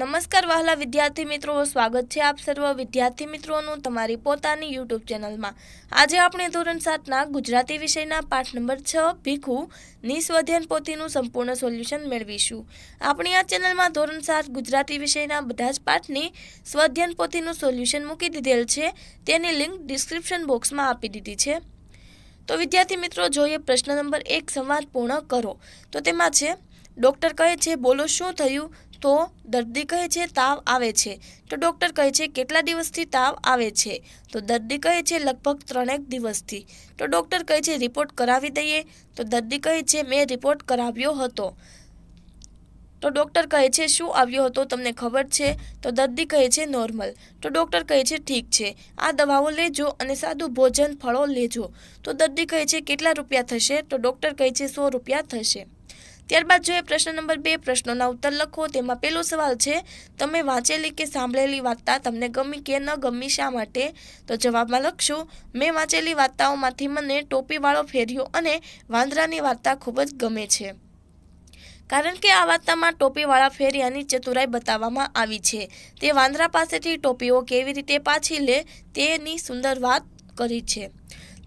નમસ્કાર વહાલા વિદ્યાર્થી મિત્રો સ્વાગત છે આપ સર્વ વિદ્યાર્થી મિત્રોનું તમારી પોતાની યુટ્યુબ ચેનલમાં આજે આપણે ધોરણ સાતના ગુજરાતી વિષયના પાઠ નંબર છ ભીખુ નિસ્વધ્યન પોથીનું સંપૂર્ણ સોલ્યુશન મેળવીશું આપણી આ ચેનલમાં ધોરણ સાત ગુજરાતી વિષયના બધા જ પાઠની સ્વધ્યન પોથીનું સોલ્યુશન મૂકી દીધેલ છે તેની લિંક ડિસ્ક્રિપ્શન બોક્સમાં આપી દીધી છે તો વિદ્યાર્થી મિત્રો જોઈએ પ્રશ્ન નંબર એક સંવાદ પૂર્ણ કરો તો તેમાં છે ડૉક્ટર કહે છે બોલો શું થયું તો દર્દી કહે છે તાવ આવે છે તો ડૉક્ટર કહે છે કેટલા દિવસથી તાવ આવે છે તો દર્દી કહે છે લગભગ ત્રણેક દિવસથી તો ડૉક્ટર કહે છે રિપોર્ટ કરાવી દઈએ તો દર્દી કહે છે મેં રિપોર્ટ કરાવ્યો હતો તો ડૉક્ટર કહે છે શું આવ્યો હતો તમને ખબર છે તો દર્દી કહે છે નોર્મલ તો ડૉક્ટર કહે છે ઠીક છે આ દવાઓ લેજો અને સાદું ભોજન ફળો લેજો તો દર્દી કહે છે કેટલા રૂપિયા થશે તો ડૉક્ટર કહે છે સો રૂપિયા થશે ત્યારબાદ જોઈએ પ્રશ્ન નંબર બે પ્રશ્નોના ઉત્તર લખો તેમાં પહેલો સવાલ છે તમે વાંચેલી કે સાંભળેલી વાર્તા તમને ગમી કે ન ગમી શા માટે તો જવાબમાં લખશો મેં વાંચેલી વાર્તાઓમાંથી મને ટોપીવાળો ફેર્યો અને વાંદરાની વાર્તા ખૂબ જ ગમે છે કારણ કે આ વાર્તામાં ટોપીવાળા ફેરિયાની ચતુરાઈ બતાવવામાં આવી છે તે વાંદરા પાસેથી ટોપીઓ કેવી રીતે પાછી લે તેની સુંદર વાત કરી છે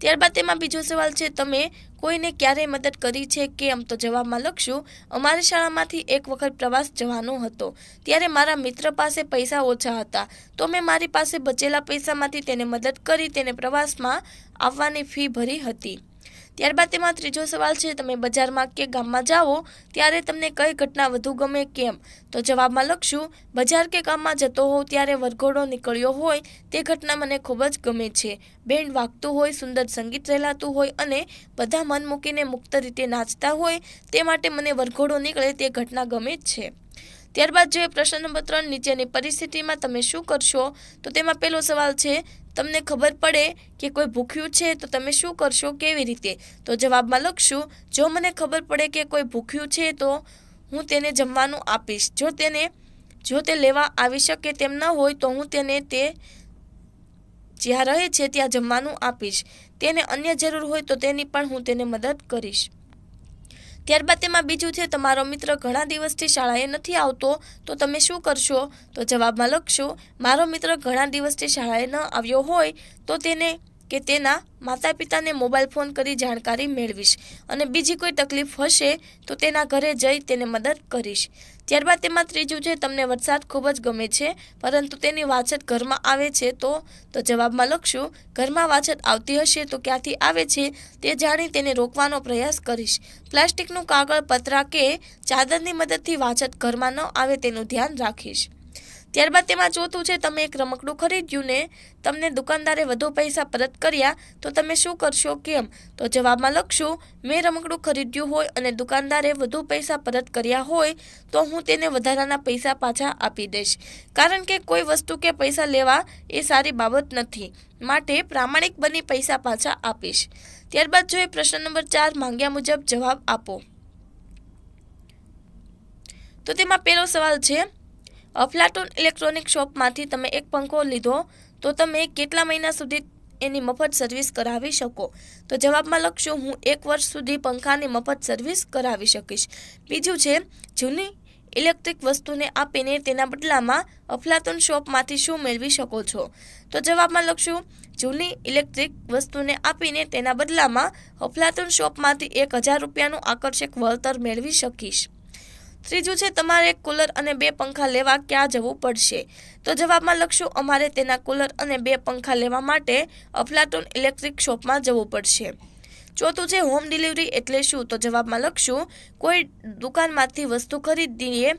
ત્યારબાદ તેમાં બીજો સવાલ છે તમે કોઈને ક્યારેય મદદ કરી છે કે આમ તો જવાબમાં લખશું અમારી શાળામાંથી એક વખત પ્રવાસ જવાનો હતો ત્યારે મારા મિત્ર પાસે પૈસા ઓછા હતા તો મેં મારી પાસે બચેલા પૈસામાંથી તેને મદદ કરી તેને પ્રવાસમાં આવવાની ફી ભરી હતી ત્યારબાદ તેમાં ત્રીજો સવાલ છે તમે બજારમાં કે ગામમાં જાઓ ત્યારે તમને કઈ ઘટના વધુ ગમે કેમ તો જવાબમાં લખશું બજાર કે ગામમાં જતો હોઉં ત્યારે વરઘોડો નીકળ્યો હોય તે ઘટના મને ખૂબ જ ગમે છે બેન્ડ વાગતું હોય સુંદર સંગીત રહેલાતું હોય અને બધા મન મૂકીને મુક્ત રીતે નાચતા હોય તે માટે મને વરઘોડો નીકળે તે ઘટના ગમે જ છે ત્યારબાદ જોઈએ પ્રશ્ન નંબર ત્રણ નીચેની પરિસ્થિતિમાં તમે શું કરશો તો તેમાં પહેલો સવાલ છે તમને ખબર પડે કે કોઈ ભૂખ્યું છે તો તમે શું કરશો કેવી રીતે તો જવાબમાં લખશું જો મને ખબર પડે કે કોઈ ભૂખ્યું છે તો હું તેને જમવાનું આપીશ જો તેને જો તે લેવા આવી શકે તેમ ન હોય તો હું તેને તે જ્યાં રહે છે ત્યાં જમવાનું આપીશ તેને અન્ય જરૂર હોય તો તેની પણ હું તેને મદદ કરીશ ત્યારબાદ તેમાં બીજું છે તમારો મિત્ર ઘણા દિવસથી શાળાએ નથી આવતો તો તમે શું કરશો તો જવાબમાં લખશો મારો મિત્ર ઘણા દિવસથી શાળાએ ન આવ્યો હોય તો તેને કે તેના માતા પિતાને મોબાઈલ ફોન કરી જાણકારી મેળવીશ અને બીજી કોઈ તકલીફ હશે તો તેના ઘરે જઈ તેને મદદ કરીશ ત્યારબાદ તેમાં ત્રીજું છે તમને વરસાદ ખૂબ જ ગમે છે પરંતુ તેની વાછત ઘરમાં આવે છે તો તો જવાબમાં લખશું ઘરમાં વાછત આવતી હશે તો ક્યાંથી આવે છે તે જાણી તેને રોકવાનો પ્રયાસ કરીશ પ્લાસ્ટિકનું કાગળ પતરા કે ચાદરની મદદથી વાછત ઘરમાં ન આવે તેનું ધ્યાન રાખીશ ત્યારબાદ તેમાં ચોથું છે તમે એક રમકડું ખરીદ્યું ને તમને દુકાનદારે વધુ પૈસા પરત કર્યા તો તમે શું કરશો કેમ તો જવાબમાં લખશો મેં રમકડું ખરીદ્યું હોય અને દુકાનદારે વધુ પૈસા પરત કર્યા હોય તો હું તેને વધારાના પૈસા પાછા આપી દઈશ કારણ કે કોઈ વસ્તુ કે પૈસા લેવા એ સારી બાબત નથી માટે પ્રામાણિક બની પૈસા પાછા આપીશ ત્યારબાદ જો એ પ્રશ્ન નંબર ચાર માંગ્યા મુજબ જવાબ આપો તો તેમાં પહેલો સવાલ છે અફલાટોન ઇલેક્ટ્રોનિક શોપમાંથી તમે એક પંખો લીધો તો તમે કેટલા મહિના સુધી એની મફત સર્વિસ કરાવી શકો તો જવાબમાં લખશો હું એક વર્ષ સુધી પંખાની મફત સર્વિસ કરાવી શકીશ બીજું છે જૂની ઇલેક્ટ્રિક વસ્તુને આપીને તેના બદલામાં અફલાતૂન શોપમાંથી શું મેળવી શકો છો તો જવાબમાં લખશો જૂની ઇલેક્ટ્રિક વસ્તુને આપીને તેના બદલામાં અફલાતૂન શોપમાંથી એક હજાર રૂપિયાનું આકર્ષક વળતર મેળવી શકીશ ત્રીજું છે તમારે કુલર અને બે પંખા લેવા ક્યાં જવું પડશે તો જવાબમાં લખશું અમારે તેના કુલર અને બે પંખા લેવા માટે અફલાટોન ઇલેક્ટ્રિક શોપમાં જવું પડશે ચોથું છે હોમ ડિલિવરી એટલે શું તો જવાબમાં લખશું કોઈ દુકાનમાંથી વસ્તુ ખરીદીએ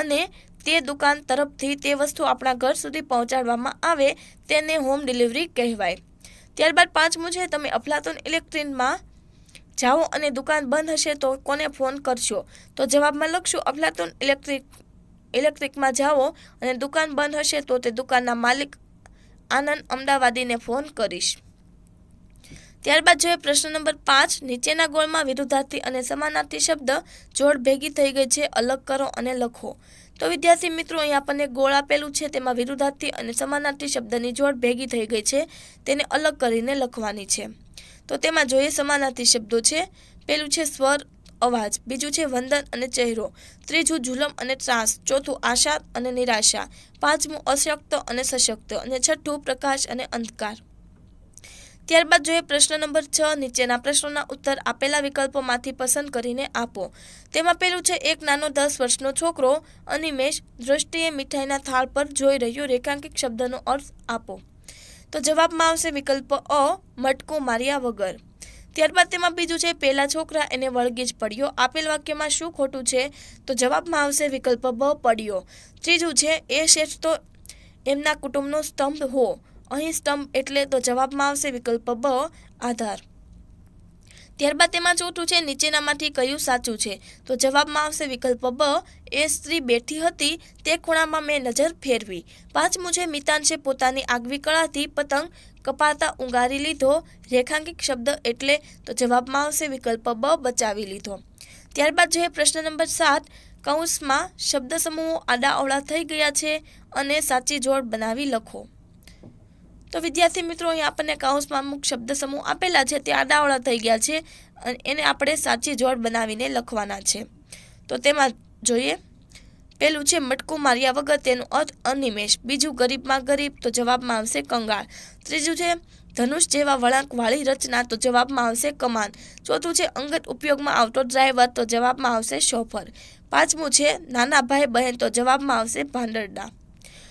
અને તે દુકાન તરફથી તે વસ્તુ આપણા ઘર સુધી પહોંચાડવામાં આવે તેને હોમ ડિલિવરી કહેવાય ત્યારબાદ પાંચમું છે તમે અફલાતુન ઇલેક્ટ્રિનમાં જાઓ અને દુકાન બંધ હશે તો કોને ફોન કરશો તો જવાબમાં લખશું અફલાતુન ઇલેક્ટ્રિક ઇલેક્ટ્રિકમાં જાઓ અને દુકાન બંધ હશે તો તે દુકાનના માલિક આનંદ અમદાવાદીને ફોન કરીશ ત્યારબાદ જોઈએ પ્રશ્ન નંબર પાંચ નીચેના ગોળમાં વિરુદ્ધાર્થી અને સમાનાર્થી શબ્દ જોડ ભેગી થઈ ગઈ છે અલગ કરો અને લખો તો વિદ્યાર્થી મિત્રો અહીં આપણને ગોળ આપેલું છે તેમાં વિરુદ્ધાર્થી અને સમાનાર્થી શબ્દની જોડ ભેગી થઈ ગઈ છે તેને અલગ કરીને લખવાની છે તો તેમાં જોઈએ સમાનાર્થી શબ્દો છે પેલું છે સ્વર અવાજ બીજું છે વંદન અને ચહેરો ત્રીજું જુલમ અને ત્રાસ ચોથું આશા અને નિરાશા પાંચમું અશક્ત અને સશક્ત અને છઠ્ઠું પ્રકાશ અને અંધકાર ત્યારબાદ જોઈએ પ્રશ્ન નંબર છ નીચેના પ્રશ્નોના ઉત્તર આપેલા વિકલ્પોમાંથી પસંદ કરીને આપો તેમાં પેલું છે એક નાનો દસ વર્ષનો છોકરો અનિમેષ દ્રષ્ટિએ મીઠાઈના થાળ પર જોઈ રહ્યો રેખાંકિત શબ્દનો અર્થ આપો તો જવાબમાં આવશે વિકલ્પ અ મટકો માર્યા વગર ત્યારબાદ તેમાં બીજું છે પહેલા છોકરા એને વળગી જ પડ્યો આપેલ વાક્યમાં શું ખોટું છે તો જવાબમાં આવશે વિકલ્પ બ પડ્યો ત્રીજું છે એ શેઠ તો એમના કુટુંબનો સ્તંભ હો અહીં સ્તંભ એટલે તો જવાબમાં આવશે વિકલ્પ બ આધાર ત્યારબાદ તેમાં ચોથું છે નીચેનામાંથી કયું સાચું છે તો જવાબમાં આવશે વિકલ્પ બ એ સ્ત્રી બેઠી હતી તે ખૂણામાં મેં નજર ફેરવી પાંચમું છે મિતાંશે પોતાની આગવી કળાથી પતંગ કપાતા ઉંગારી લીધો રેખાંકિત શબ્દ એટલે તો જવાબમાં આવશે વિકલ્પ બ બચાવી લીધો ત્યારબાદ છે પ્રશ્ન નંબર સાત કૌંસમાં આડા અવળા થઈ ગયા છે અને સાચી જોડ બનાવી લખો તો વિદ્યાર્થી મિત્રો અહીં આપણને કાઉન્સમાં અમુક શબ્દ સમૂહ આપેલા છે તે આડાવળા થઈ ગયા છે અને એને આપણે સાચી જોડ બનાવીને લખવાના છે તો તેમાં જોઈએ પહેલું છે મટકું માર્યા વગર તેનો અર્થ અનિમેશ બીજું ગરીબમાં ગરીબ તો જવાબમાં આવશે કંગાળ ત્રીજું છે ધનુષ જેવા વળાંકવાળી રચના તો જવાબમાં આવશે કમાન ચોથું છે અંગત ઉપયોગમાં આવતો ડ્રાઈવર તો જવાબમાં આવશે શોફર પાંચમું છે નાના ભાઈ બહેન તો જવાબમાં આવશે ભાંડરડા